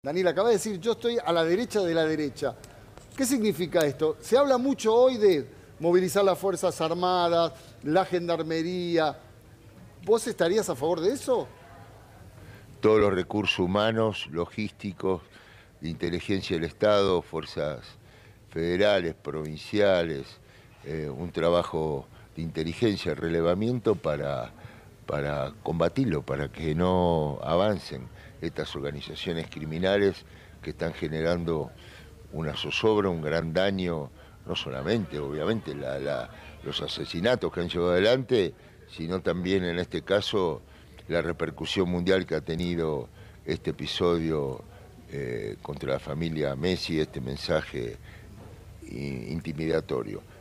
Daniel, acaba de decir, yo estoy a la derecha de la derecha. ¿Qué significa esto? Se habla mucho hoy de movilizar las Fuerzas Armadas, la Gendarmería. ¿Vos estarías a favor de eso? Todos los recursos humanos, logísticos, de inteligencia del Estado, fuerzas federales, provinciales, eh, un trabajo de inteligencia, relevamiento para para combatirlo, para que no avancen estas organizaciones criminales que están generando una zozobra, un gran daño, no solamente, obviamente, los asesinatos que han llevado adelante, sino también en este caso la repercusión mundial que ha tenido este episodio eh, contra la familia Messi, este mensaje intimidatorio.